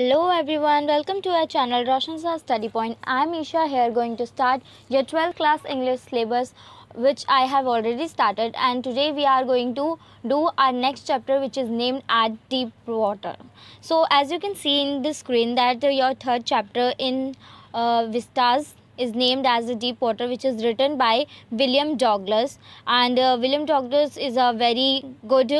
Hello everyone, welcome to our channel Roshan Study Point. I am Isha here going to start your 12th class English syllabus which I have already started and today we are going to do our next chapter which is named at deep water. So as you can see in the screen that your third chapter in uh, Vistas is named as the deep water which is written by William Douglas and uh, William Douglas is a very good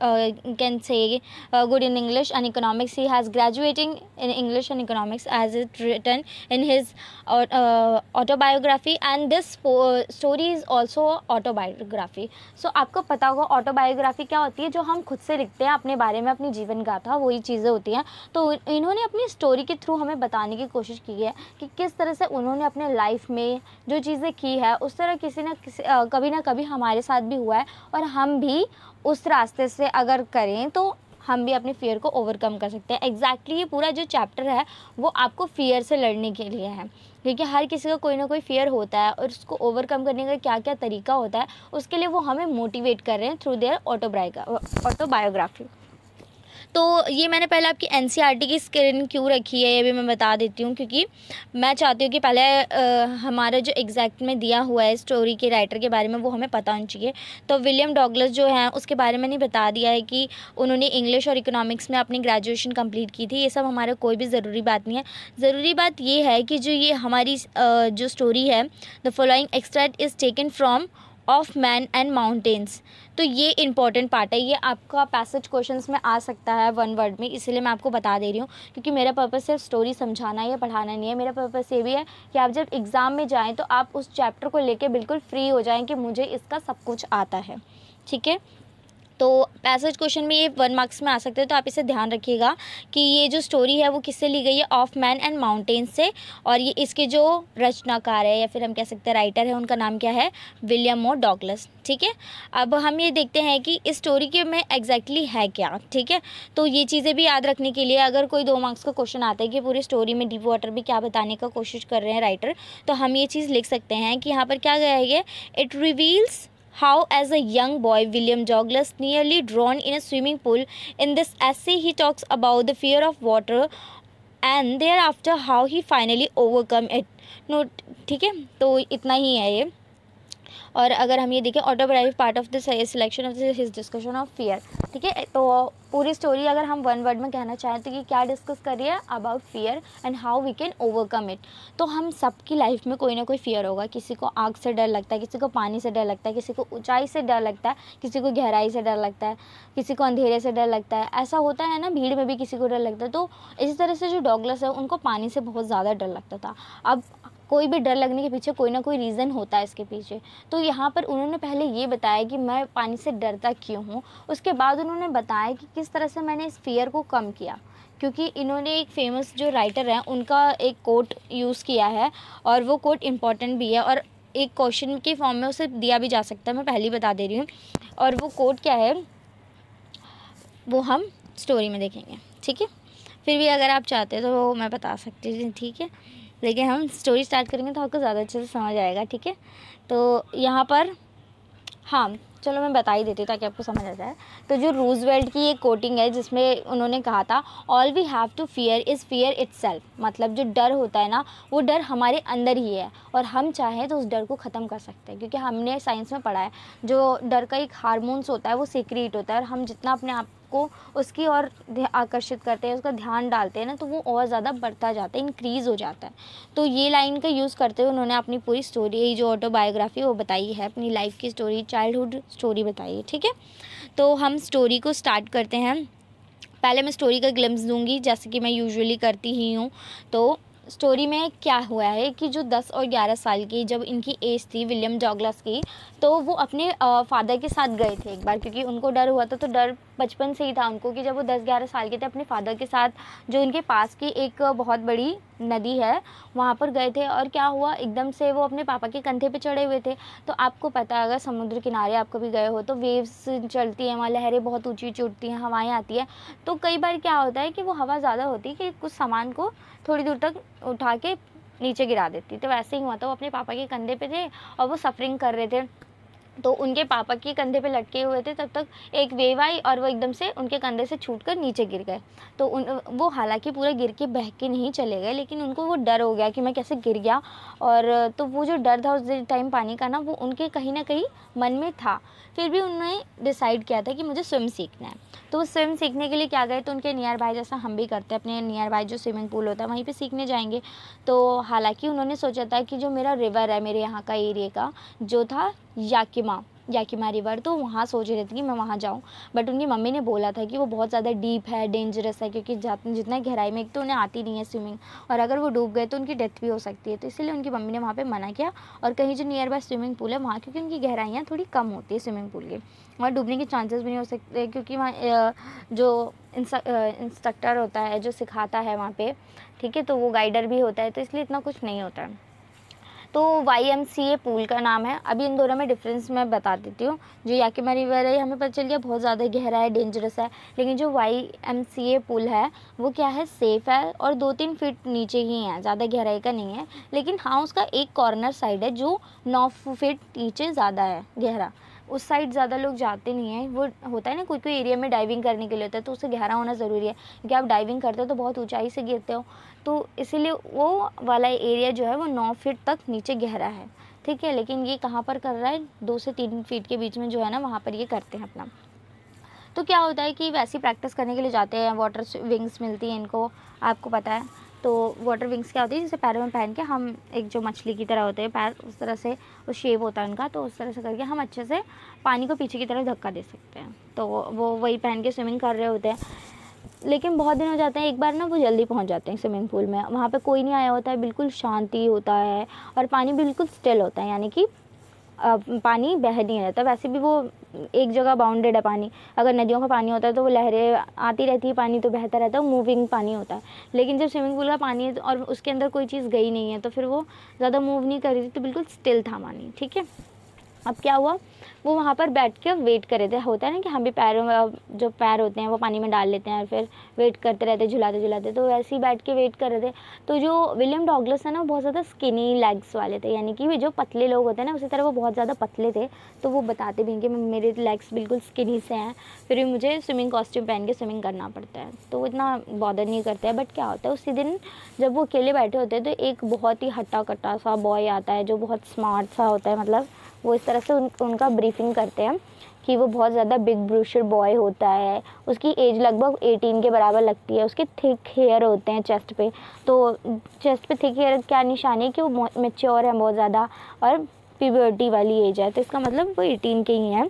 uh, can say uh, good in English and economics. He has graduating in English and economics as it written in his uh, autobiography and this story is also autobiography. So आपको पता होगा autobiography क्या होती है जो हम खुद से लिखते हैं अपने बारे में अपनी जीवन गाथा वही चीज़ें होती हैं तो इन्होंने अपनी स्टोरी के थ्रू हमें बताने की कोशिश की है कि किस तरह से उन्होंने अपने लाइफ में जो चीज़ें की है उस तरह किसी ना किसी कभी ना कभी हमारे साथ भी हुआ है और हम भी उस रास्ते से अगर करें तो हम भी अपने फ़ियर को ओवरकम कर सकते हैं एग्जैक्टली exactly ये पूरा जो चैप्टर है वो आपको फ़ियर से लड़ने के लिए है क्योंकि हर किसी का कोई ना कोई फ़ियर होता है और उसको ओवरकम करने का क्या क्या तरीका होता है उसके लिए वो हमें मोटिवेट कर रहे हैं थ्रू देयर ऑटोबायोग्राफी तो ये मैंने पहले आपकी एन e की स्क्रीन क्यों रखी है ये भी मैं बता देती हूँ क्योंकि मैं चाहती हूँ कि पहले हमारा जो एग्जैक्ट में दिया हुआ है स्टोरी के राइटर के बारे में वो हमें पता होना चाहिए तो विलियम डॉगलस जो हैं उसके बारे में नहीं बता दिया है कि उन्होंने इंग्लिश और इकोनॉमिक्स में अपनी ग्रेजुएशन कम्प्लीट की थी ये सब हमारा कोई भी ज़रूरी बात नहीं है ज़रूरी बात ये है कि जो ये हमारी जो स्टोरी है the following extract is taken from of man and mountains तो ये इंपॉर्टेंट पार्ट है ये आपका पैसेज क्वेश्चन में आ सकता है वन वर्ड में इसीलिए मैं आपको बता दे रही हूँ क्योंकि मेरा पर्पज़ सिर्फ स्टोरी समझाना या पढ़ाना नहीं है मेरा पर्पज़ ये भी है कि आप जब एग्ज़ाम में जाएँ तो आप उस चैप्टर को लेकर बिल्कुल फ्री हो जाएँ कि मुझे इसका सब कुछ आता है ठीक है तो पैसेज क्वेश्चन में ये वन मार्क्स में आ सकते हैं तो आप इसे ध्यान रखिएगा कि ये जो स्टोरी है वो किससे ली गई है ऑफ मैन एंड माउंटेन से और ये इसके जो रचनाकार है या फिर हम कह सकते हैं राइटर है उनका नाम क्या है विलियम ओ डॉगलस ठीक है अब हम ये देखते हैं कि इस स्टोरी के में एग्जैक्टली है क्या ठीक है तो ये चीज़ें भी याद रखने के लिए अगर कोई दो मार्क्स का क्वेश्चन आता है कि पूरी स्टोरी में डीप वाटर भी क्या बताने का कोशिश कर रहे हैं राइटर तो हम ये चीज़ लिख सकते हैं कि यहाँ पर क्या गया है ये it reveals how as a young boy William Douglas nearly drowned in a swimming pool. In this essay he talks about the fear of water and thereafter how he finally overcome it. No, ठीक है तो इतना ही है ये और अगर हम ये देखें auto part of the selection of this discussion of fear ठीक है तो पूरी स्टोरी अगर हम वन वर्ड में कहना चाहें तो कि क्या डिस्कस करिए about fear and how we can overcome it तो हम सबकी लाइफ में कोई ना कोई फियर होगा किसी को आग से डर लगता है किसी को पानी से डर लगता है किसी को ऊंचाई से डर लगता है किसी को गहराई से डर लगता है किसी को अंधेरे से डर लगता है ऐसा होता है ना भीड़ में भी किसी को डर लगता है तो इसी तरह से जो डॉगलस है उनको पानी से बहुत ज़्यादा डर लगता था अब कोई भी डर लगने के पीछे कोई ना कोई रीज़न होता है इसके पीछे तो यहाँ पर उन्होंने पहले ये बताया कि मैं पानी से डरता क्यों हूँ उसके बाद उन्होंने बताया कि किस तरह से मैंने इस फियर को कम किया क्योंकि इन्होंने एक फेमस जो राइटर हैं उनका एक कोट यूज़ किया है और वो कोट इम्पॉर्टेंट भी है और एक क्वेश्चन के फॉर्म में उसे दिया भी जा सकता है मैं पहले ही बता दे रही हूँ और वो कोट क्या है वो हम स्टोरी में देखेंगे ठीक है फिर भी अगर आप चाहते हैं तो मैं बता सकती हूँ ठीक है लेकिन हम स्टोरी स्टार्ट करेंगे तो आपको ज़्यादा अच्छे से समझ आएगा ठीक है तो यहाँ पर हाँ चलो मैं बता ही देती हूँ ताकि आपको समझ आ जाए तो जो रूजवेल्ट की ये कोटिंग है जिसमें उन्होंने कहा था all we have to fear is fear it's मतलब जो डर होता है ना वो डर हमारे अंदर ही है और हम चाहें तो उस डर को ख़त्म कर सकते हैं क्योंकि हमने साइंस में पढ़ा है जो डर का एक हारमोन्स होता है वो सीक्रेट होता है और हम जितना अपने आप को उसकी और आकर्षित करते हैं उसका ध्यान डालते हैं ना तो वो और ज़्यादा बढ़ता जाता है इंक्रीज़ हो जाता है तो ये लाइन का यूज़ करते हुए उन्होंने अपनी पूरी स्टोरी जो ऑटोबायोग्राफी वो बताई है अपनी लाइफ की स्टोरी चाइल्डहुड स्टोरी बताई है ठीक है तो हम स्टोरी को स्टार्ट करते हैं पहले मैं स्टोरी का ग्लिम्स दूंगी जैसे कि मैं यूजुअली करती ही हूँ तो स्टोरी में क्या हुआ है कि जो 10 और 11 साल की जब इनकी एज थी विलियम डॉगलस की तो वो अपने फादर के साथ गए थे एक बार क्योंकि उनको डर हुआ था तो डर बचपन से ही था उनको कि जब वो दस ग्यारह साल के थे अपने फादर के साथ जो उनके पास की एक बहुत बड़ी नदी है वहाँ पर गए थे और क्या हुआ एकदम से वो अपने पापा के कंधे पे चढ़े हुए थे तो आपको पता है अगर समुद्र किनारे आप कभी गए हो तो वेव्स चलती हैं वहाँ लहरें बहुत ऊँची ऊँची उठती हैं हवाएँ आती हैं तो कई बार क्या होता है कि वो हवा ज़्यादा होती है कि कुछ सामान को थोड़ी दूर तक उठा के नीचे गिरा देती तो वैसे ही हुआ था वो अपने पापा के कंधे पे थे और वो सफरिंग कर रहे थे तो उनके पापा के कंधे पे लटके हुए थे तब तक एक वेव आई और वो एकदम से उनके कंधे से छूट कर नीचे गिर गए तो उन वो हालांकि पूरा गिर के बह के नहीं चले गए लेकिन उनको वो डर हो गया कि मैं कैसे गिर गया और तो वो जो डर था उस टाइम पानी का ना वो उनके कहीं ना कहीं मन में था फिर भी उन्होंने डिसाइड किया था कि मुझे स्विम सीखना है तो वो स्विम सीखने के लिए क्या गए तो उनके नियर बाय जैसा हम भी करते हैं अपने नियर बाय जो स्विमिंग पूल होता है वहीं पर सीखने जाएंगे तो हालाँकि उन्होंने सोचा था कि जो मेरा रिवर है मेरे यहाँ का एरिए का जो था याकिमा याकिमा रिवर तो वहाँ सोच रही थी कि मैं वहाँ जाऊँ बट उनकी मम्मी ने बोला था कि वो बहुत ज़्यादा डीप है डेंजरस है क्योंकि जितना गहराई में एक तो उन्हें आती नहीं है स्विमिंग और अगर वो डूब गए तो उनकी डेथ भी हो सकती है तो इसलिए उनकी मम्मी ने वहाँ पर मना किया और कहीं जो नियर बाय स्विमिंग पूल है वहाँ क्योंकि उनकी गहराइयाँ थोड़ी कम होती है स्विमिंग पूल की वहाँ डूबने के चांसेस भी नहीं हो सकते क्योंकि वहाँ जो इंस्ट्रक्टर होता है जो सिखाता है वहाँ पर ठीक है तो वो गाइडर भी होता है तो इसलिए इतना कुछ नहीं होता है तो Y M C A pool का नाम है अभी इन दोनों में डिफरेंस मैं बता देती हूँ जो याकिमा रिवर है हमें पता चल गया बहुत ज़्यादा गहरा है डेंजरस है लेकिन जो Y M C A pool है वो क्या है सेफ़ है और दो तीन फीट नीचे ही है ज़्यादा गहराई का नहीं है लेकिन हाँ उसका एक कॉर्नर साइड है जो नौ फीट नीचे ज़्यादा है गहरा उस साइड ज़्यादा लोग जाते नहीं हैं वो होता है ना कोई कोई एरिया में डाइविंग करने के लिए होता है तो उसे गहरा होना ज़रूरी है क्योंकि आप डाइविंग करते हो तो बहुत ऊंचाई से गिरते हो तो इसीलिए वो वाला एरिया जो है वो नौ फीट तक नीचे गहरा है ठीक है लेकिन ये कहाँ पर कर रहा है दो से तीन फीट के बीच में जो है ना वहाँ पर ये करते हैं अपना तो क्या होता है कि वैसी प्रैक्टिस करने के लिए जाते हैं वाटर विंग्स मिलती हैं इनको आपको पता है तो वाटर विंग्स क्या होती है जिसे पैरों में पहन के हम एक जो मछली की तरह होते हैं पैर उस तरह से वो शेप होता है उनका तो उस तरह से करके हम अच्छे से पानी को पीछे की तरफ धक्का दे सकते हैं तो वो वही पहन के स्विमिंग कर रहे होते हैं लेकिन बहुत दिन हो जाते हैं एक बार ना वो जल्दी पहुंच जाते हैं स्विमिंग पूल में वहाँ पे कोई नहीं आया होता है बिल्कुल शांति होता है और पानी बिल्कुल स्टिल होता है यानी कि पानी बह नहीं रहता वैसे भी वो एक जगह बाउंडेड है पानी अगर नदियों का पानी होता है तो वो लहरें आती रहती है पानी तो बहता रहता है मूविंग पानी होता है लेकिन जब स्विमिंग पूल का पानी है तो और उसके अंदर कोई चीज़ गई नहीं है तो फिर वो ज़्यादा मूव नहीं कर रही थी तो बिल्कुल स्टिल था पानी ठीक है अब क्या हुआ वो वहाँ पर बैठ के वेट कर रहे थे होता है ना कि हम भी पैरों में जो पैर होते हैं वो पानी में डाल लेते हैं और फिर वेट करते रहते झुलाते झुलाते तो वैसे ही बैठ के वेट कर रहे थे तो जो विलियम डॉगलस है ना बहुत ज़्यादा स्किनी लेग्स वाले थे यानी कि जो पतले लोग होते हैं ना उसी तरह वो बहुत ज़्यादा पतले थे तो वो बताते भी कि मेरे लेग्स बिल्कुल स्किनी से हैं फिर भी मुझे स्विमिंग कॉस्ट्यूम पहन के स्विमिंग करना पड़ता है तो वो इतना बॉदर नहीं करते हैं बट क्या होता है उसी दिन जब वो अकेले बैठे होते हैं तो एक बहुत ही हट्टा कट्टा सा बॉय आता है जो बहुत स्मार्ट सा होता है मतलब वो इस तरह से उन, उनका ब्रीफिंग करते हैं कि वो बहुत ज़्यादा बिग ब्रूशर बॉय होता है उसकी एज लगभग 18 के बराबर लगती है उसके थिक हेयर होते हैं चेस्ट पे तो चेस्ट पे थिक हेयर क्या निशानी है कि वो मेच्योर है बहुत ज़्यादा और प्योरिटी वाली एज है तो इसका मतलब वो एटीन के ही हैं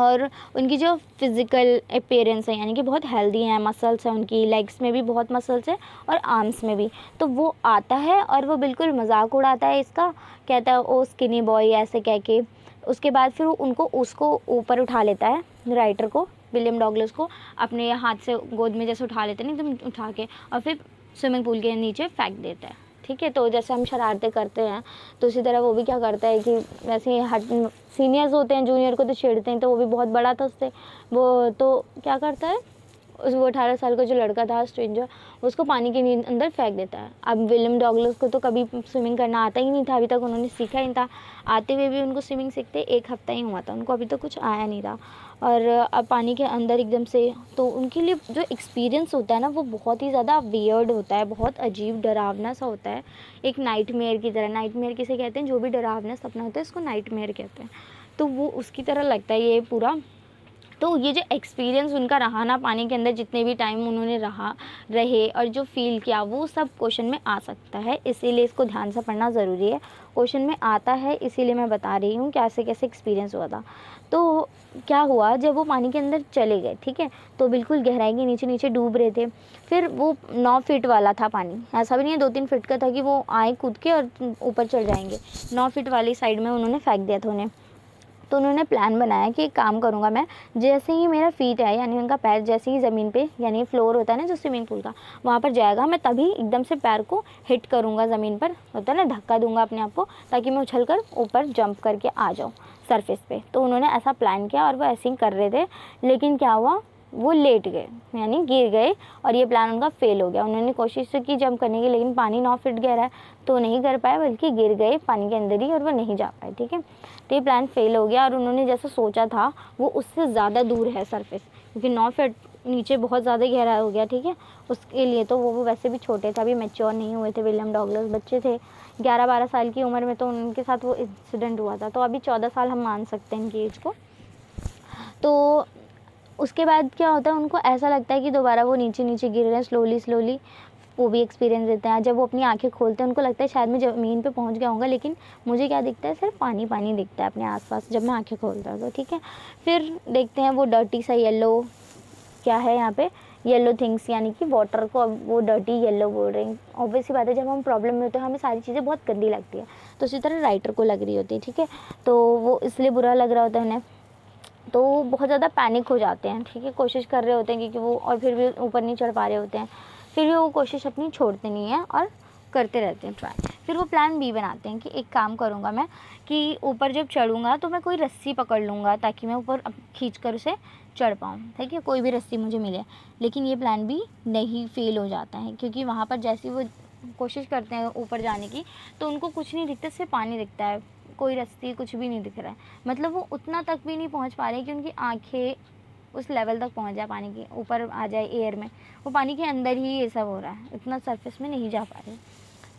और उनकी जो फिज़िकल अपेयरेंस है यानी कि बहुत हेल्दी हैं मसल्स हैं उनकी लेग्स में भी बहुत मसल्स हैं और आर्म्स में भी तो वो आता है और वो बिल्कुल मजाक उड़ाता है इसका कहता है ओ स्किनी बॉय ऐसे कह के उसके बाद फिर उनको उसको ऊपर उठा लेता है राइटर को विलियम डॉगलस को अपने हाथ से गोद में जैसे उठा लेते हैं एकदम उठा के और फिर स्विमिंग पूल के नीचे फेंक देता है ठीक है तो जैसे हम शरारतें करते हैं तो उसी तरह वो भी क्या करता है कि वैसे हट सीनियर्स होते हैं जूनियर को तो छेड़ते हैं तो वो भी बहुत बड़ा था उससे वो तो क्या करता है उस वो अठारह साल का जो लड़का था स्ट्रेंजर उसको पानी के अंदर फेंक देता है अब विलियम डॉगलस को तो कभी स्विमिंग करना आता ही नहीं था अभी तक उन्होंने सीखा ही नहीं था आते हुए भी उनको स्विमिंग सीखते एक हफ्ता ही हुआ था उनको अभी तक तो कुछ आया नहीं था और पानी के अंदर एकदम से तो उनके लिए जो एक्सपीरियंस होता है ना वो बहुत ही ज़्यादा वियर्ड होता है बहुत अजीब डरावना सा होता है एक नाइट मेयर की तरह नाइट मेयर किसे कहते हैं जो भी डरावना सपना होता है उसको नाइट मेयर कहते हैं तो वो उसकी तरह लगता है ये पूरा तो ये जो एक्सपीरियंस उनका रहा ना पानी के अंदर जितने भी टाइम उन्होंने रहा रहे और जो फील किया वो सब क्वेश्चन में आ सकता है इसीलिए इसको ध्यान से पढ़ना ज़रूरी है क्वेश्चन में आता है इसीलिए मैं बता रही हूँ कैसे कैसे एक्सपीरियंस हुआ था तो क्या हुआ जब वो पानी के अंदर चले गए ठीक है तो बिल्कुल गहराई के नीचे नीचे डूब रहे थे फिर वो नौ फीट वाला था पानी ऐसा भी नहीं है दो तीन फीट का था कि वो आए कूद के और ऊपर चढ़ जाएंगे नौ फीट वाली साइड में उन्होंने फेंक दिया था उन्हें तो उन्होंने प्लान बनाया कि एक काम करूँगा मैं जैसे ही मेरा फीट है यानी उनका पैर जैसे ही ज़मीन पे यानी फ्लोर होता है ना जो स्विमिंग पूल का वहाँ पर जाएगा मैं तभी एकदम से पैर को हिट करूँगा ज़मीन पर होता है ना धक्का दूंगा अपने आप को ताकि मैं उछल कर ऊपर जंप करके आ जाऊँ सरफेस पे तो उन्होंने ऐसा प्लान किया और वो ऐसे ही कर रहे थे लेकिन क्या हुआ वो लेट गए यानी गिर गए और ये प्लान उनका फेल हो गया उन्होंने कोशिश तो की जंप करने की लेकिन पानी नौ फिट गहरा है तो नहीं कर पाए बल्कि गिर गए पानी के अंदर ही और वो नहीं जा पाए ठीक है तो ये प्लान फेल हो गया और उन्होंने जैसा सोचा था वो उससे ज़्यादा दूर है सरफेस क्योंकि नौ फीट नीचे बहुत ज़्यादा गहरा हो गया ठीक है उसके लिए तो वो वो वैसे भी छोटे थे अभी मेच्योर नहीं हुए थे विलियम डॉगलस बच्चे थे ग्यारह बारह साल की उम्र में तो उनके साथ वो इंसिडेंट हुआ था तो अभी चौदह साल हम मान सकते हैं इनकी एज को तो उसके बाद क्या होता है उनको ऐसा लगता है कि दोबारा वो नीचे नीचे गिर रहे हैं स्लोली स्लोली वो भी एक्सपीरियंस देते हैं जब वो अपनी आँखें खोलते हैं उनको लगता है शायद मैं ज़मीन पे पहुंच गया होगा लेकिन मुझे क्या दिखता है सिर्फ पानी पानी दिखता है अपने आसपास जब मैं आँखें खोलता हूँ तो ठीक है फिर देखते हैं वो डर्टी सा येलो क्या है यहाँ पे येलो थिंग्स यानी कि वाटर को वो डर्टी येलो बोल रहे हैं ऑब्वियस बात है जब हम प्रॉब्लम में होते हैं हमें सारी चीज़ें बहुत गंदी लगती है तो उसी तरह राइटर को लग रही होती है ठीक है तो वो इसलिए बुरा लग रहा होता है उन्हें तो बहुत ज़्यादा पैनिक हो जाते हैं ठीक है कोशिश कर रहे होते हैं क्योंकि वो और फिर भी ऊपर नहीं चढ़ पा रहे होते हैं फिर भी वो कोशिश अपनी छोड़ते नहीं है और करते रहते हैं ट्राई फिर वो प्लान बी बनाते हैं कि एक काम करूँगा मैं कि ऊपर जब चढ़ूँगा तो मैं कोई रस्सी पकड़ लूँगा ताकि मैं ऊपर खींच कर उसे चढ़ पाऊँ ठीक है कोई भी रस्सी मुझे मिले लेकिन ये प्लान भी नहीं फेल हो जाता है क्योंकि वहाँ पर जैसी वो कोशिश करते हैं ऊपर जाने की तो उनको कुछ नहीं दिखता सिर्फ पानी दिखता है कोई रस्सी कुछ भी नहीं दिख रहा है मतलब वो उतना तक भी नहीं पहुँच पा रहे कि उनकी आँखें उस लेवल तक पहुंच जाए पानी के ऊपर आ जाए एयर में वो पानी के अंदर ही ये सब हो रहा है इतना सरफेस में नहीं जा पा रहे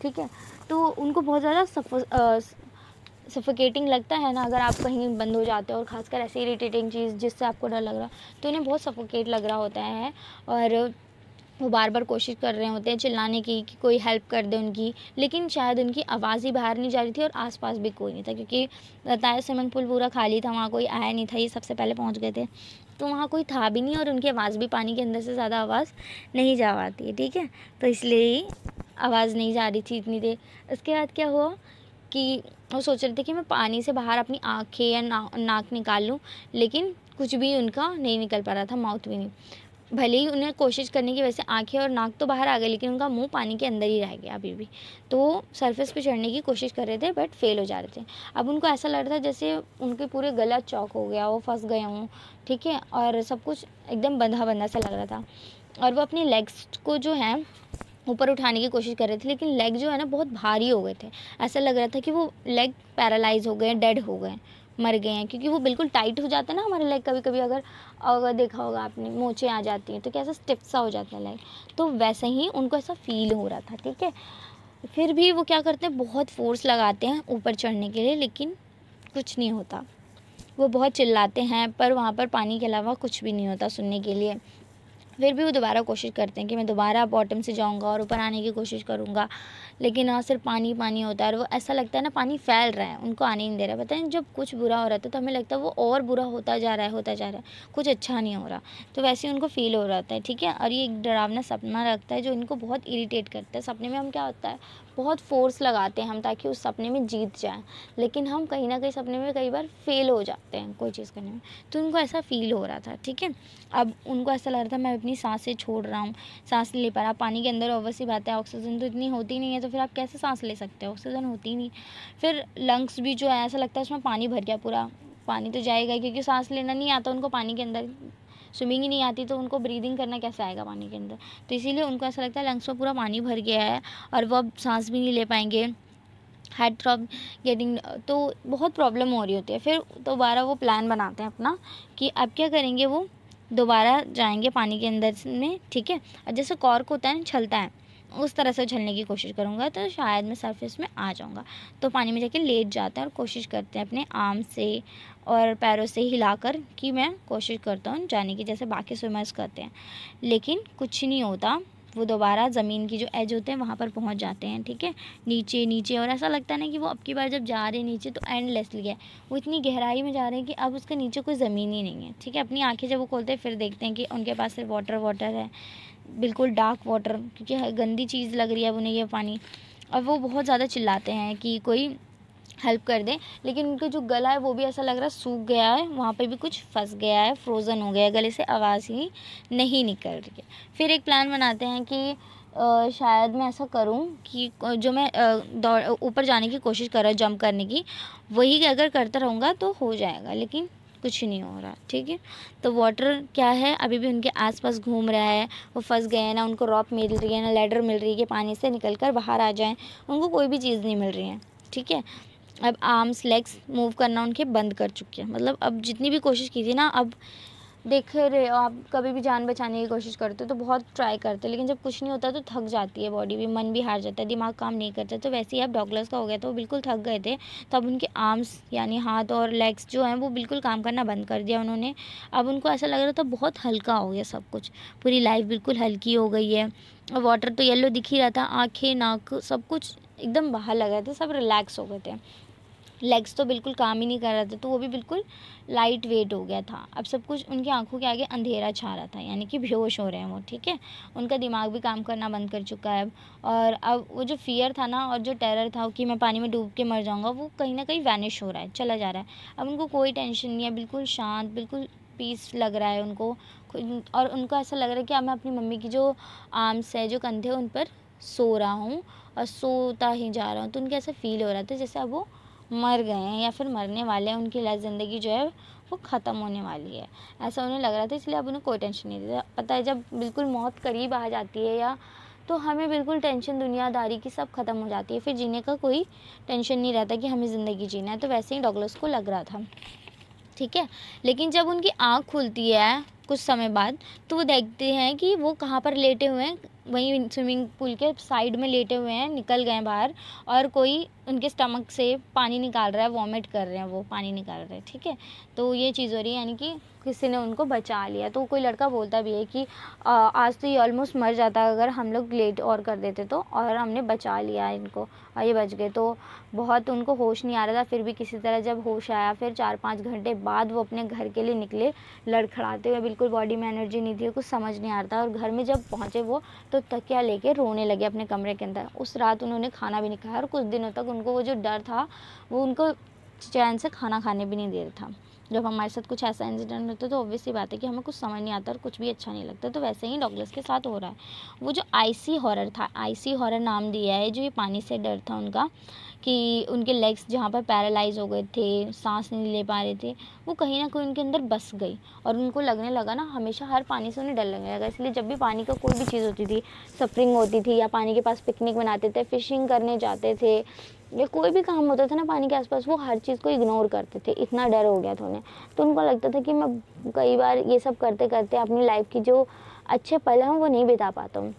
ठीक है तो उनको बहुत ज़्यादा सफोकेटिंग लगता है ना अगर आप कहीं बंद हो जाते हो और ख़ासकर ऐसी इरीटेटिंग चीज़ जिससे आपको डर लग रहा तो इन्हें बहुत सफोकेट लग रहा होता है और वो बार बार कोशिश कर रहे होते हैं चिल्लाने की कि कोई हेल्प कर दे उनकी लेकिन शायद उनकी आवाज़ ही बाहर नहीं जा रही थी और आसपास भी कोई नहीं था क्योंकि बताया स्विमिंग पूल पूरा खाली था वहाँ कोई आया नहीं था ये सबसे पहले पहुँच गए थे तो वहाँ कोई था भी नहीं और उनकी आवाज़ भी पानी के अंदर से ज़्यादा आवाज़ नहीं जा पाती है ठीक है तो इसलिए ही आवाज़ नहीं जा रही थी इतनी देर उसके बाद क्या हुआ कि वो सोच रहे थे कि मैं पानी से बाहर अपनी आँखें या ना, नाक निकाल लूँ लेकिन कुछ भी उनका नहीं निकल पा रहा था माउथ भी नहीं भले ही उन्हें कोशिश करने की वजह से आँखें और नाक तो बाहर आ गए लेकिन उनका मुंह पानी के अंदर ही रह गया अभी भी तो वो सरफेस पे चढ़ने की कोशिश कर रहे थे बट फेल हो जा रहे थे अब उनको ऐसा लग रहा था जैसे उनके पूरे गला चौक हो गया वो फंस गए हों ठीक है और सब कुछ एकदम बंधा बंधा सा लग रहा था और वो अपने लेग्स को जो है ऊपर उठाने की कोशिश कर रहे थे लेकिन लेग जो है ना बहुत भारी हो गए थे ऐसा लग रहा था कि वो लेग पैरालाइज हो गए डेड हो गए मर गए हैं क्योंकि वो बिल्कुल टाइट हो जाता है ना हमारे लाइक कभी कभी अगर अगर देखा होगा आपने मोचे आ जाती हैं तो कैसा स्टिफ सा हो जाता है लाइक तो वैसे ही उनको ऐसा फील हो रहा था ठीक है फिर भी वो क्या करते हैं बहुत फोर्स लगाते हैं ऊपर चढ़ने के लिए लेकिन कुछ नहीं होता वो बहुत चिल्लाते हैं पर वहाँ पर पानी के अलावा कुछ भी नहीं होता सुनने के लिए फिर भी वो दोबारा कोशिश करते हैं कि मैं दोबारा बॉटम से जाऊंगा और ऊपर आने की कोशिश करूंगा लेकिन हाँ, सिर्फ पानी पानी होता है और वो ऐसा लगता है ना पानी फैल रहा है उनको आने नहीं दे रहा है पता है जब कुछ बुरा हो रहा था तो हमें लगता है वो और बुरा होता जा रहा है होता जा रहा है कुछ अच्छा नहीं हो रहा तो वैसे ही उनको फील हो रहा था ठीक है और ये एक डरावना सपना रखता है जो इनको बहुत इरीटेट करता है सपने में हम क्या होता है बहुत फोर्स लगाते हैं हम ताकि उस सपने में जीत जाएं लेकिन हम कहीं ना कहीं सपने में कई बार फेल हो जाते हैं कोई चीज़ करने में तो उनको ऐसा फील हो रहा था ठीक है अब उनको ऐसा लग रहा था मैं अपनी सांसें छोड़ रहा हूँ सांस ले पा रहा पानी के अंदर ओवर सी बात है ऑक्सीजन तो इतनी होती नहीं है तो फिर आप कैसे सांस ले सकते हैं ऑक्सीजन होती नहीं फिर लंग्स भी जो है ऐसा लगता है उसमें पानी भर गया पूरा पानी तो जाएगा क्योंकि सांस लेना नहीं आता उनको पानी के अंदर स्विमिंग ही नहीं आती तो उनको ब्रीदिंग करना कैसे आएगा पानी के अंदर तो इसीलिए उनको ऐसा लगता है लंग्स में पूरा पानी भर गया है और वह अब सांस भी नहीं ले पाएंगे हार्ट ड्रॉप गेटिंग तो बहुत प्रॉब्लम हो रही होती है फिर दोबारा वो प्लान बनाते हैं अपना कि अब क्या करेंगे वो दोबारा जाएंगे पानी के अंदर में ठीक है और जैसे कॉर्क होता है ना छलता है उस तरह से उछलने की कोशिश करूँगा तो शायद मैं सरफेस में आ जाऊँगा तो पानी में जाके लेट जाते हैं और कोशिश करते हैं अपने आम से और पैरों से हिलाकर कि मैं कोशिश करता हूँ जाने की जैसे बाकी स्विमर्स करते हैं लेकिन कुछ नहीं होता वो दोबारा ज़मीन की जो एज होते हैं वहाँ पर पहुँच जाते हैं ठीक है नीचे नीचे और ऐसा लगता है ना कि वो अब की बार जब जा रहे हैं नीचे तो एंडलेसली है वो इतनी गहराई में जा रहे हैं कि अब उसके नीचे कोई ज़मीन ही नहीं है ठीक है अपनी आँखें जब वो खोलते हैं फिर देखते हैं कि उनके पास सिर्फ वाटर वाटर है बिल्कुल डार्क वाटर क्योंकि गंदी चीज़ लग रही है उन्हें ये पानी और वो बहुत ज़्यादा चिल्लाते हैं कि कोई हेल्प कर दें लेकिन उनका जो गला है वो भी ऐसा लग रहा है सूख गया है वहाँ पे भी कुछ फंस गया है फ्रोज़न हो गया है गले से आवाज़ ही नहीं निकल रही है फिर एक प्लान बनाते हैं कि आ, शायद मैं ऐसा करूँ कि जो मैं दौड़ ऊपर जाने की कोशिश कर रहा हूँ जंप करने की वही अगर करता रहूँगा तो हो जाएगा लेकिन कुछ नहीं हो रहा ठीक है तो वाटर क्या है अभी भी उनके आसपास घूम रहा है वो फंस गए हैं ना उनको रॉप मिल रही है ना लेडर मिल रही है कि पानी से निकल कर बाहर आ जाएँ उनको कोई भी चीज़ नहीं मिल रही है ठीक है अब आर्म्स लेग्स मूव करना उनके बंद कर चुके हैं मतलब अब जितनी भी कोशिश की थी ना अब देख रहे हो आप कभी भी जान बचाने की कोशिश करते हो तो बहुत ट्राई करते हो लेकिन जब कुछ नहीं होता तो थक जाती है बॉडी भी मन भी हार जाता है दिमाग काम नहीं करता तो वैसे ही आप डॉगलर्स का हो गया तो वो बिल्कुल थक गए थे तब उनके आर्म्स यानी हाथ और लेग्स जो हैं वो बिल्कुल काम करना बंद कर दिया उन्होंने अब उनको ऐसा लग रहा था बहुत हल्का हो गया सब कुछ पूरी लाइफ बिल्कुल हल्की हो गई है वाटर तो येल्लो दिख ही रहा था आँखें नाक सब कुछ एकदम बाहर लग रहे थे सब रिलैक्स हो गए थे लेग्स तो बिल्कुल काम ही नहीं कर रहा था तो वो भी बिल्कुल लाइट वेट हो गया था अब सब कुछ उनकी आंखों के आगे अंधेरा छा रहा था यानी कि बेहोश हो रहे हैं वो ठीक है उनका दिमाग भी काम करना बंद कर चुका है अब और अब वो जो फियर था ना और जो टेरर था कि मैं पानी में डूब के मर जाऊँगा वो कहीं ना कहीं वैनिश हो रहा है चला जा रहा है अब उनको कोई टेंशन नहीं है बिल्कुल शांत बिल्कुल पीस लग रहा है उनको और उनको ऐसा लग रहा है कि अब मैं अपनी मम्मी की जो आर्म्स है जो कंधे उन पर सो रहा हूँ और सोता ही जा रहा हूँ तो उनके ऐसा फील हो रहा था जैसे अब वो मर गए हैं या फिर मरने वाले हैं उनकी ज़िंदगी जो है वो ख़त्म होने वाली है ऐसा उन्हें लग रहा था इसलिए अब उन्हें कोई टेंशन नहीं देता पता है जब बिल्कुल मौत करीब आ जाती है या तो हमें बिल्कुल टेंशन दुनियादारी की सब ख़त्म हो जाती है फिर जीने का कोई टेंशन नहीं रहता कि हमें ज़िंदगी जीना है तो वैसे ही डॉगलस को लग रहा था ठीक है लेकिन जब उनकी आँख खुलती है कुछ समय बाद तो वो देखते हैं कि वो कहाँ पर लेटे हुए हैं वहीं स्विमिंग पूल के साइड में लेटे हुए हैं निकल गए बाहर और कोई उनके स्टमक से पानी निकाल रहा है वॉमिट कर रहे हैं वो पानी निकाल रहे हैं ठीक है तो ये चीज़ हो रही है यानी कि किसी ने उनको बचा लिया तो कोई लड़का बोलता भी है कि आ, आज तो ये ऑलमोस्ट मर जाता अगर हम लोग लेट और कर देते तो और हमने बचा लिया इनको और ये बच गए तो बहुत उनको होश नहीं आ रहा था फिर भी किसी तरह जब होश आया फिर चार पाँच घंटे बाद वो अपने घर के लिए निकले लड़खड़ाते हुए बिल्कुल बॉडी में एनर्जी नहीं थी कुछ समझ नहीं आ रहा था और घर में जब पहुँचे वो तो तकिया लेके रोने लगे अपने कमरे के अंदर उस रात उन्होंने खाना भी नहीं खाया और कुछ दिनों तक उनको वो जो डर था वो उनको चैन से खाना खाने भी नहीं दे रहा था जब हमारे साथ कुछ ऐसा इंसिडेंट होता है तो ऑब्वियसली बात है कि हमें कुछ समझ नहीं आता और कुछ भी अच्छा नहीं लगता तो वैसे ही डॉगलस के साथ हो रहा है वो जो आईसी हॉरर था आईसी हॉरर नाम दिया है जो ये पानी से डर था उनका कि उनके लेग्स जहाँ पर पैरालाइज हो गए थे सांस नहीं ले पा रहे थे वो कहीं ना कहीं उनके अंदर बस गई और उनको लगने लगा ना हमेशा हर पानी से उन्हें डर लगने लगा इसलिए जब भी पानी का कोई भी चीज़ होती थी सफरिंग होती थी या पानी के पास पिकनिक मनाते थे फिशिंग करने जाते थे या कोई भी काम होता था ना पानी के आसपास वो हर चीज़ को इग्नोर करते थे इतना डर हो गया था उन्हें तो उनको लगता था कि मैं कई बार ये सब करते करते अपनी लाइफ की जो अच्छे पल हैं वो नहीं बिता पाता हूँ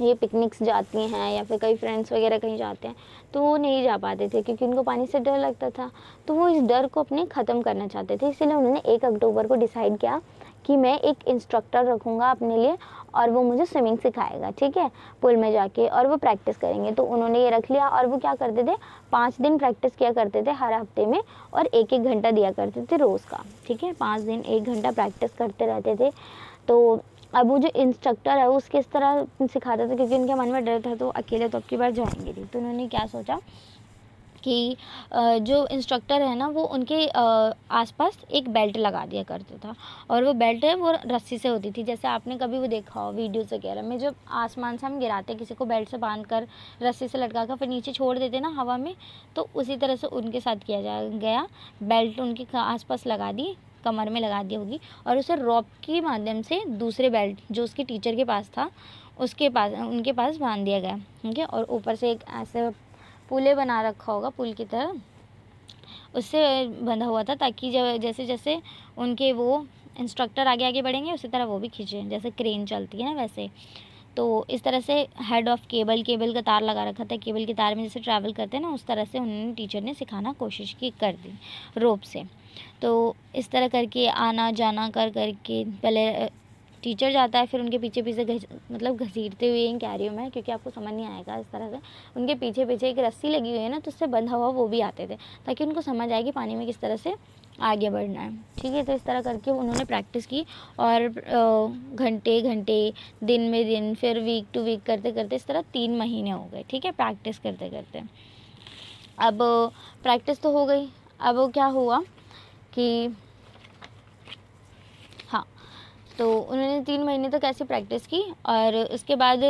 ये पिकनिक्स जाती हैं या फिर कई फ्रेंड्स वगैरह कहीं जाते हैं तो वो नहीं जा पाते थे क्योंकि उनको पानी से डर लगता था तो वो इस डर को अपने ख़त्म करना चाहते थे इसीलिए उन्होंने एक अक्टूबर को डिसाइड किया कि मैं एक इंस्ट्रक्टर रखूँगा अपने लिए और वो मुझे स्विमिंग सिखाएगा ठीक है पुल में जाके और वो प्रैक्टिस करेंगे तो उन्होंने ये रख लिया और वो क्या करते थे पाँच दिन प्रैक्टिस किया करते थे हर हफ्ते में और एक एक घंटा दिया करते थे रोज़ का ठीक है पाँच दिन एक घंटा प्रैक्टिस करते रहते थे तो अब वो जो इंस्ट्रक्टर है उसके इस तरह सिखाते थे क्योंकि उनके मन में डर था तो अकेले तो अब की बार जाएंगे नहीं तो उन्होंने क्या सोचा कि जो इंस्ट्रक्टर है ना वो उनके आसपास एक बेल्ट लगा दिया करता था और वो बेल्ट है वो रस्सी से होती थी जैसे आपने कभी वो देखा हो वीडियोस वगैरह में जब आसमान से हम गिराते किसी को बेल्ट से बांध कर रस्सी से लटका कर फिर नीचे छोड़ देते ना हवा में तो उसी तरह से उनके साथ किया जा गया बेल्ट उनके आसपास लगा दी कमर में लगा दी होगी और उसे रॉप के माध्यम से दूसरे बेल्ट जो उसके टीचर के पास था उसके पास उनके पास बांध दिया गया ठीक है और ऊपर से एक ऐसे पुले बना रखा होगा पुल की तरह उससे बंधा हुआ था ताकि जब जैसे जैसे उनके वो इंस्ट्रक्टर आगे आगे बढ़ेंगे उसी तरह वो भी खींचे जैसे क्रेन चलती है ना वैसे तो इस तरह से हेड ऑफ केबल केबल का तार लगा रखा था केबल के तार में जैसे ट्रैवल करते हैं ना उस तरह से उन्होंने टीचर ने सिखाना कोशिश की कर दी रोप से तो इस तरह करके आना जाना कर कर के पहले टीचर जाता है फिर उनके पीछे पीछे घस मतलब घसीटते हुए इन कैरियों में क्योंकि आपको समझ नहीं आएगा इस तरह से उनके पीछे पीछे एक रस्सी लगी हुई है ना तो उससे बंधा हुआ वो भी आते थे ताकि उनको समझ आए कि पानी में किस तरह से आगे बढ़ना है ठीक है तो इस तरह करके उन्होंने प्रैक्टिस की और घंटे घंटे दिन में दिन फिर वीक टू वीक करते करते इस तरह तीन महीने हो गए ठीक है प्रैक्टिस करते करते अब प्रैक्टिस तो हो गई अब क्या हुआ कि हाँ तो उन्होंने तीन महीने तक ऐसी प्रैक्टिस की और उसके बाद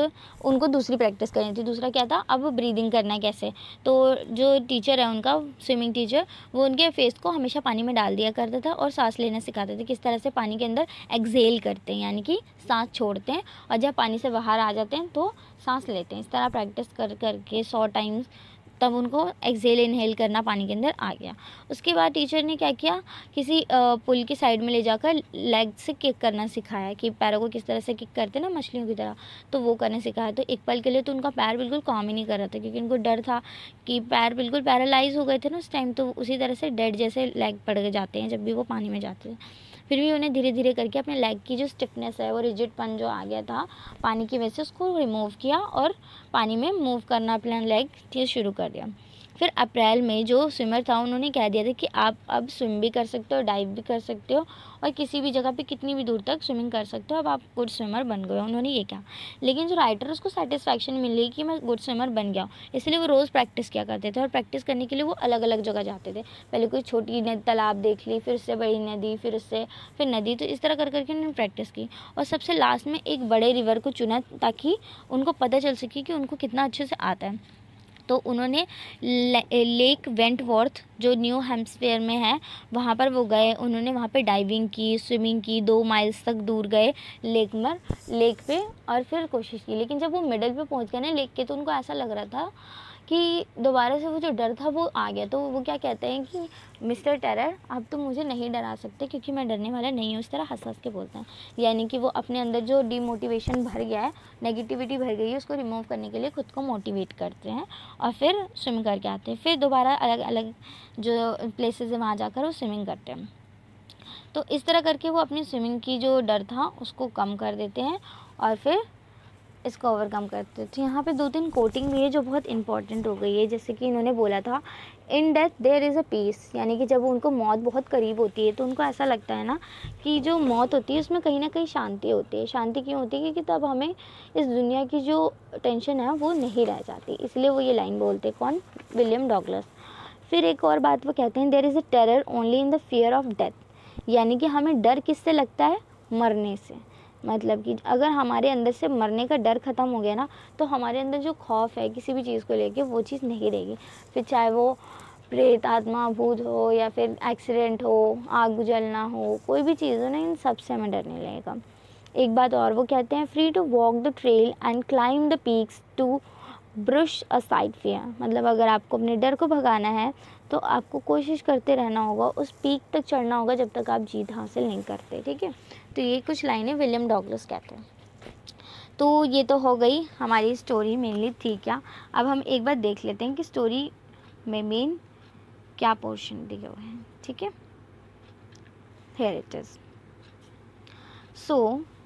उनको दूसरी प्रैक्टिस करनी थी दूसरा क्या था अब ब्रीदिंग करना है कैसे तो जो टीचर है उनका स्विमिंग टीचर वो उनके फेस को हमेशा पानी में डाल दिया करता था और सांस लेना सिखाते थे किस तरह से पानी के अंदर एक्जेल करते हैं यानी कि सांस छोड़ते हैं और जब पानी से बाहर आ जाते हैं तो सांस लेते हैं इस तरह प्रैक्टिस कर करके सौ टाइम्स तब उनको एक्सेल इनहेल करना पानी के अंदर आ गया उसके बाद टीचर ने क्या किया किसी पुल की साइड में ले जाकर लेग से किक करना सिखाया कि पैरों को किस तरह से किक करते ना मछलियों की तरह तो वो करना सिखाया तो एक पल के लिए तो उनका पैर बिल्कुल काम ही नहीं कर रहा था क्योंकि उनको डर था कि पैर बिल्कुल पैरालाइज हो गए थे ना उस टाइम तो उसी तरह से डेड जैसे लेग पड़ जाते हैं जब भी वो पानी में जाते हैं फिर भी उन्हें धीरे धीरे करके अपने लेग की जो स्टिफनेस है वो पन जो आ गया था पानी की वजह से उसको रिमूव किया और पानी में मूव करना अपना लेग ये शुरू कर दिया फिर अप्रैल में जो स्विमर था उन्होंने कह दिया था कि आप अब स्विम भी कर सकते हो डाइव भी कर सकते हो और किसी भी जगह पे कितनी भी दूर तक स्विमिंग कर सकते हो अब आप गुड स्विमर बन गए हो उन्होंने ये कहा लेकिन जो राइटर उसको सेटिस्फैक्शन मिली कि मैं गुड स्विमर बन गया हूँ इसलिए वो रोज़ प्रैक्टिस किया करते थे और प्रैक्टिस करने के लिए वो अलग अलग जगह जाते थे पहले कोई छोटी तालाब देख ली फिर उससे बड़ी नदी फिर उससे फिर नदी तो इस तरह कर करके उन्होंने प्रैक्टिस की और सबसे लास्ट में एक बड़े रिवर को चुना ताकि उनको पता चल सके कि उनको कितना अच्छे से आता है तो उन्होंने लेक वेंटवॉर्थ जो न्यू हेम्सफेयर में है वहाँ पर वो गए उन्होंने वहाँ पे डाइविंग की स्विमिंग की दो माइल्स तक दूर गए लेक में लेक पे और फिर कोशिश की लेकिन जब वो मिडल पे पहुँच गए ना लेक के तो उनको ऐसा लग रहा था कि दोबारा से वो जो डर था वो आ गया तो वो क्या कहते हैं कि मिस्टर टेरर अब तो मुझे नहीं डरा सकते क्योंकि मैं डरने वाला नहीं हूँ इस तरह हंस हंस के बोलते हैं यानी कि वो अपने अंदर जो डीमोटिवेशन भर गया है नेगेटिविटी भर गई है उसको रिमूव करने के लिए खुद को मोटिवेट करते हैं और फिर स्विम करके आते हैं फिर दोबारा अलग अलग जो प्लेसेज है वहाँ जाकर वो स्विमिंग करते हैं तो इस तरह करके वो अपनी स्विमिंग की जो डर था उसको कम कर देते हैं और फिर इसको ओवरकम करते थे तो यहाँ पे दो तीन कोटिंग भी है जो बहुत इंपॉर्टेंट हो गई है जैसे कि इन्होंने बोला था in death there is a peace यानी कि जब उनको मौत बहुत करीब होती है तो उनको ऐसा लगता है ना कि जो मौत होती है उसमें कहीं ना कहीं शांति होती है शांति क्यों होती है क्योंकि तब हमें इस दुनिया की जो टेंशन है वो नहीं रह जाती इसलिए वो ये लाइन बोलते कौन विलियम डॉगलस फिर एक और बात वो कहते हैं there is a terror only in the fear of death यानी कि हमें डर किससे लगता है मरने से मतलब कि अगर हमारे अंदर से मरने का डर ख़त्म हो गया ना तो हमारे अंदर जो खौफ है किसी भी चीज़ को लेके वो चीज़ नहीं रहेगी फिर चाहे वो प्रेत आत्मा भूत हो या फिर एक्सीडेंट हो आग बुझलना हो कोई भी चीज़ हो ना इन सबसे हमें डर नहीं लगेगा एक बात और वो कहते हैं free to walk the trail and climb the peaks to brush side fear मतलब अगर आपको अपने डर को भगाना है तो आपको कोशिश करते रहना होगा उस पीक तक चढ़ना होगा जब तक आप जीत हासिल नहीं करते ठीक है तो ये कुछ लाइनें विलियम डॉगलस कहते हैं तो ये तो हो गई हमारी स्टोरी मेनली थी क्या अब हम एक बार देख लेते हैं कि स्टोरी में मेन क्या पोर्शन दिए हुए हैं ठीक है here it is so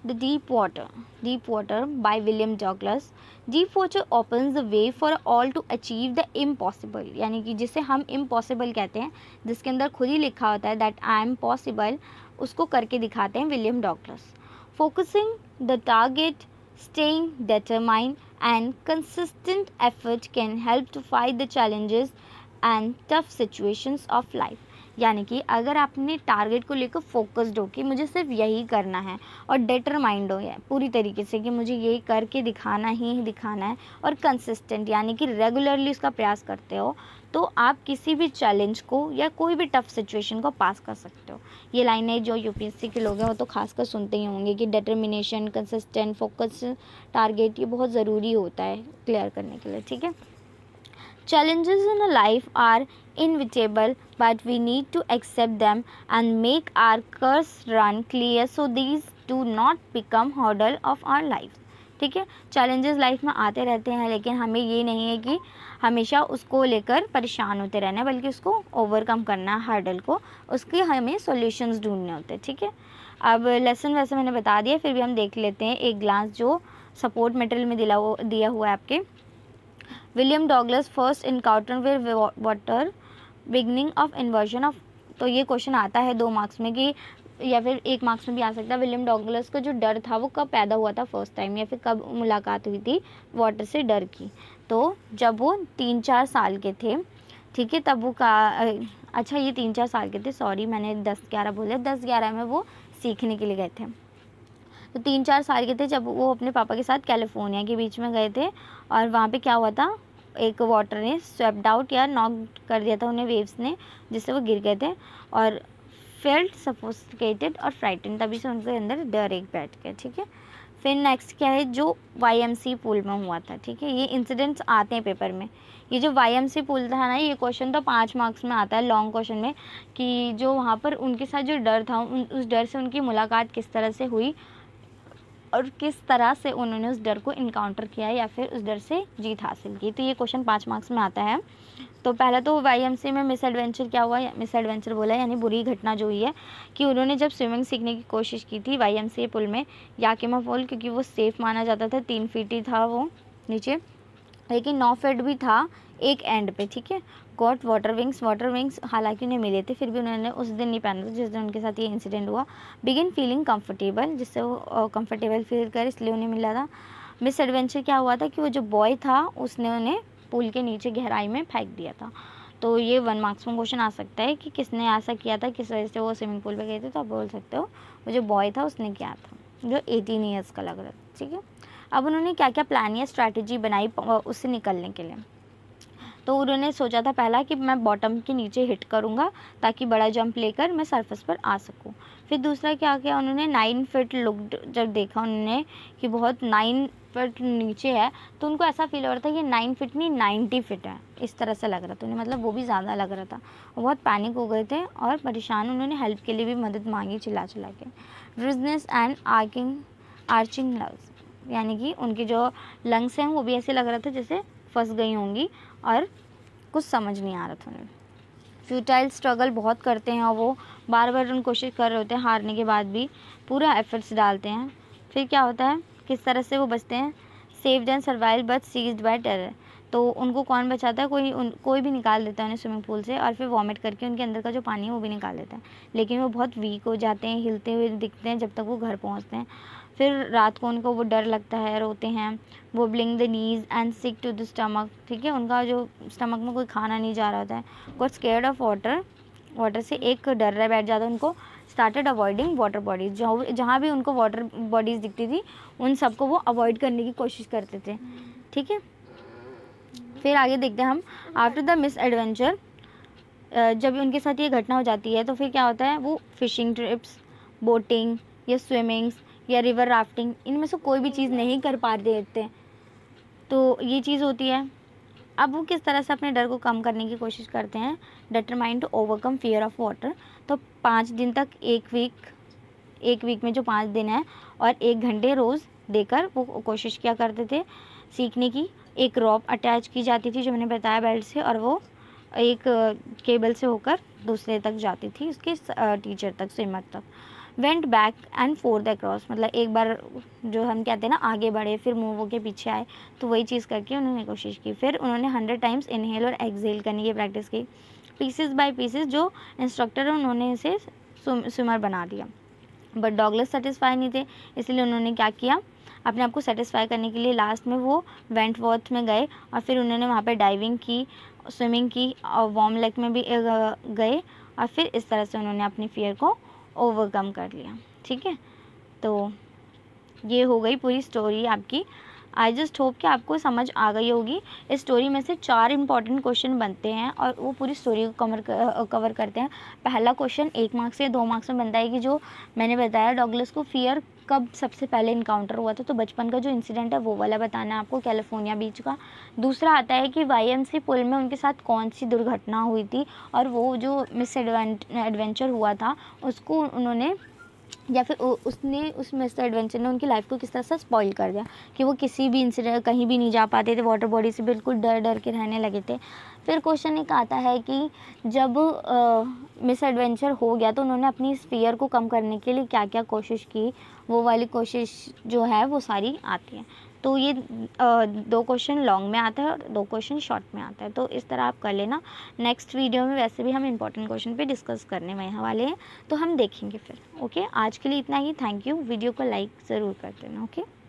the deep water deep water by William Douglas deep water open the way for all to achieve the impossible यानी कि जिसे हम इम्पॉसिबल कहते हैं जिसके अंदर खुद ही लिखा होता है दैट आई एम पॉसिबल उसको करके दिखाते हैं William Douglas focusing the target staying determined and consistent effort can help to fight the challenges and tough situations of life यानी कि अगर आपने टारगेट को लेकर फोकस्ड हो कि मुझे सिर्फ यही करना है और डेटर माइंड हो या पूरी तरीके से कि मुझे यही करके दिखाना ही दिखाना है और कंसिस्टेंट यानी कि रेगुलरली उसका प्रयास करते हो तो आप किसी भी चैलेंज को या कोई भी टफ सिचुएशन को पास कर सकते हो ये लाइनें जो यूपीएससी के लोग हैं वो तो खासकर सुनते ही होंगे कि डिटर्मिनेशन कंसिस्टेंट फोकस टारगेट ये बहुत ज़रूरी होता है क्लियर करने के लिए ठीक है challenges in life are inevitable but we need to accept them and make our course run clear so these to not become hurdle of our life ठीक है चैलेंजेस लाइफ में आते रहते हैं लेकिन हमें ये नहीं है कि हमेशा उसको लेकर परेशान होते रहना है बल्कि उसको ओवरकम करना है हर्डल को उसके हमें सॉल्यूशंस ढूंढने होते हैं ठीक है अब लेसन वैसे मैंने बता दिया फिर भी हम देख लेते हैं एक ग्लास जो सपोर्ट मटेरियल में दिला दिया हुआ है आपके William Douglas first encounter with water beginning of inversion of तो ये क्वेश्चन आता है दो मार्क्स में कि या फिर एक मार्क्स में भी आ सकता है विलियम डॉगलस का जो डर था वो कब पैदा हुआ था फर्स्ट टाइम या फिर कब मुलाकात हुई थी वाटर से डर की तो जब वो तीन चार साल के थे ठीक है तब वो का अच्छा ये तीन चार साल के थे सॉरी मैंने दस ग्यारह बोले दस ग्यारह में वो सीखने के लिए गए थे तो तीन चार साल के थे जब वो अपने पापा के साथ कैलिफोर्निया के बीच में गए थे और वहाँ पे क्या हुआ था एक वाटर ने स्वेप्ड आउट या नॉक कर दिया था उन्हें वेव्स ने जिससे वो गिर गए थे और फेल्ट सफोस्टिकेटेड और फ्राइटन तभी से उनके अंदर डर एक बैठ गया ठीक है फिर नेक्स्ट क्या है जो वाईएमसी पुल में हुआ था ठीक है ये इंसिडेंट्स आते हैं पेपर में ये जो वाईएमसी पुल था ना ये क्वेश्चन तो पाँच मार्क्स में आता है लॉन्ग क्वेश्चन में कि जो वहाँ पर उनके साथ जो डर था उन उस डर से उनकी मुलाकात किस तरह से हुई और किस तरह से उन्होंने उस डर को इनकाउंटर किया या फिर उस डर से जीत हासिल की तो ये क्वेश्चन पाँच मार्क्स में आता है तो पहला तो वाई में मिस एडवेंचर क्या हुआ मिस एडवेंचर बोला यानी बुरी घटना जो हुई है कि उन्होंने जब स्विमिंग सीखने की कोशिश की थी वाई पुल में याकिमा पुल क्योंकि वो सेफ़ माना जाता था तीन फीट ही था वो नीचे लेकिन नौ फीट भी था एक एंड पे ठीक है got water wings water wings हालांकि उन्हें मिले थे फिर भी उन्होंने उस दिन नहीं पहना था जिस दिन उनके साथ ये इंसिडेंट हुआ बिगिन फीलिंग कंफर्टेबल जिससे वो कंफर्टेबल फील कर इसलिए उन्हें मिला था मिस एडवेंचर क्या हुआ था कि वो जो बॉय था उसने उन्हें पुल के नीचे गहराई में फेंक दिया था तो ये वन मार्क्स में क्वेश्चन आ सकता है कि किसने ऐसा किया था किस वजह से वो स्विमिंग पूल पर गए थे तो आप बोल सकते हो वो जो बॉय था उसने किया था जो एटीन ईयर्स का लग रहा था ठीक है अब उन्होंने क्या क्या प्लान या स्ट्रैटेजी बनाई उससे निकलने के लिए तो उन्होंने सोचा था पहला कि मैं बॉटम के नीचे हिट करूँगा ताकि बड़ा जंप लेकर मैं सरफेस पर आ सकूँ फिर दूसरा क्या किया उन्होंने नाइन फिट लुक जब देखा उन्होंने कि बहुत नाइन फिट नीचे है तो उनको ऐसा फील हो रहा था ये नाइन फिट नहीं नाइन्टी फिट है इस तरह से लग रहा था उन्हें मतलब वो भी ज़्यादा लग रहा था बहुत पैनिक हो गए थे और परेशान उन्होंने हेल्प के लिए भी मदद मांगी चिल्ला चिल्ला के रिजनेस एंड आर्किंग आर्चिंग लंग्स यानी कि उनके जो लंग्स हैं वो भी ऐसे लग रहा था जैसे फंस गई होंगी और कुछ समझ नहीं आ रहा था उन्हें फ्यूटाइल स्ट्रगल बहुत करते हैं और वो बार बार उन कोशिश कर रहे होते हैं हारने के बाद भी पूरा एफर्ट्स डालते हैं फिर क्या होता है किस तरह से वो बचते हैं save and survive but seize by terror तो उनको कौन बचाता है कोई उन कोई भी निकाल देता है उन्हें स्विमिंग पूल से और फिर वॉमिट करके उनके अंदर का जो पानी है वो भी निकाल देता है लेकिन वो बहुत वीक हो जाते हैं हिलते हुए दिखते हैं जब तक वो घर पहुँचते हैं फिर रात को उनको वो डर लगता है रोते हैं वो bring the knees and sick to the stomach ठीक है उनका जो स्टमक में कोई खाना नहीं जा रहा होता है got scared of water water से एक डर रहा बैठ जाता है उनको स्टार्टेड अवॉइडिंग वाटर बॉडीज़ जहाँ जहाँ भी उनको वाटर बॉडीज़ दिखती थी उन सबको वो अवॉइड करने की कोशिश करते थे ठीक है फिर आगे देखते हैं हम आफ्टर द मिस एडवेंचर जब उनके साथ ये घटना हो जाती है तो फिर क्या होता है वो फिशिंग ट्रिप्स बोटिंग या स्विमिंग्स या रिवर राफ्टिंग इनमें से कोई भी चीज़ नहीं कर पा देते तो ये चीज़ होती है अब वो किस तरह से अपने डर को कम करने की कोशिश करते हैं determined to overcome fear of water तो पाँच दिन तक एक वीक एक वीक में जो पाँच दिन है और एक घंटे रोज़ देकर वो कोशिश किया करते थे सीखने की एक रॉप अटैच की जाती थी जो मैंने बताया बेल्ट से और वो एक केबल से होकर दूसरे तक जाती थी उसके टीचर तक स्विमर तक went back and forth across मतलब एक बार जो हम कहते हैं ना आगे बढ़े फिर मूव वो के पीछे आए तो वही चीज़ करके उन्होंने कोशिश की फिर उन्होंने हंड्रेड टाइम्स इनहेल और एक्सेल करने की प्रैक्टिस की पीसेस बाय पीसेस जो इंस्ट्रक्टर है उन्होंने इसे स्विमर बना दिया बट डॉगलेस सेटिस्फाई नहीं थे इसलिए उन्होंने क्या किया अपने आप को सेटिस्फाई करने के लिए लास्ट में वो वेंट वर्थ में गए और फिर उन्होंने वहाँ पर डाइविंग की स्विमिंग की और वार्म लेक में भी गए और फिर इस तरह से उन्होंने अपनी फियर को ओवरकम कर लिया ठीक है तो ये हो गई पूरी स्टोरी आपकी आई जस्ट होप कि आपको समझ आ गई होगी इस स्टोरी में से चार इंपॉर्टेंट क्वेश्चन बनते हैं और वो पूरी स्टोरी को कवर कवर करते हैं पहला क्वेश्चन एक मार्क्स से दो मार्क्स में बनता है कि जो मैंने बताया डॉगलस को फियर कब सबसे पहले इनकाउंटर हुआ था तो बचपन का जो इंसिडेंट है वो वाला बताना है आपको कैलिफोर्निया बीच का दूसरा आता है कि वाईएमसी पुल में उनके साथ कौन सी दुर्घटना हुई थी और वो जो मिस एडवेंचर हुआ था उसको उन्होंने या फिर उसने उस मिस्टर एडवेंचर ने उनकी लाइफ को किस तरह से स्पॉइल कर दिया कि वो किसी भी इंसिडेंट कहीं भी नहीं जा पाते थे वाटर बॉडी से बिल्कुल डर डर के रहने लगे थे फिर क्वेश्चन एक आता है कि जब मिस एडवेंचर हो गया तो उन्होंने अपनी इस फियर को कम करने के लिए क्या क्या कोशिश की वो वाली कोशिश जो है वो सारी आती है तो ये दो क्वेश्चन लॉन्ग में आता है और दो क्वेश्चन शॉर्ट में आता है तो इस तरह आप कर लेना नेक्स्ट वीडियो में वैसे भी हम इंपॉर्टेंट क्वेश्चन पे डिस्कस करने में वाले हैं तो हम देखेंगे फिर ओके आज के लिए इतना ही थैंक यू वीडियो को लाइक ज़रूर कर देना ओके